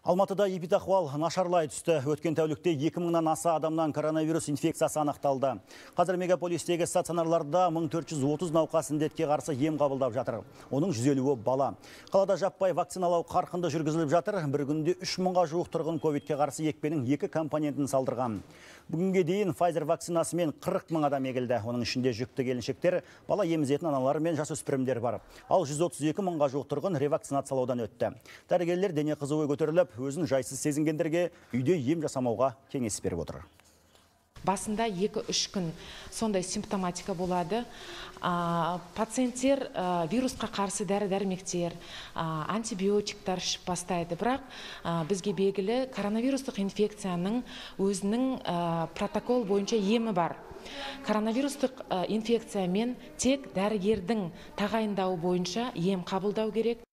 Алматыда эпидахуал нашарлай түсті. Өткен тәулікте 2000-нан аса адамнан коронавирус инфекциясы анықталды. Қазір мегаполистегі стационарларда 1430 науқас індетке қарсы ем қабылдап жатыр. Оның 150-і бала. Қалада жаппай вакциналау қарқынды жүргізіліп жатыр. Бір күнде 3000-ға жуық тұрғын ковидке қарсы екпенің екі компонентін салдырған. Бүгінге дейін Pfizer вакцинасымен 40 мың адам егілді. Оның ішінде жүкті келіншектер, бала емізетін аналар мен жасөспірімдер бар. Ал 132 мыңға жуық тұрғын ревакцинациялаудан өтті. Дәрігерлер дене қызуы көтеріліп, өзің өзін жайсыз сезінгендерге үйде ем жасамауға кеңес беріп отыр басында екі үш күн сондай симптоматика болады ә, пациенттер вирусқа қарсы дәрі дәрмектер ә, антибиотиктар ішіп бастайды бірақ бізге белгілі коронавирустық инфекцияның өзінің протокол бойынша емі бар коронавирустық инфекциямен тек дәрігердің тағайындауы бойынша ем қабылдау керек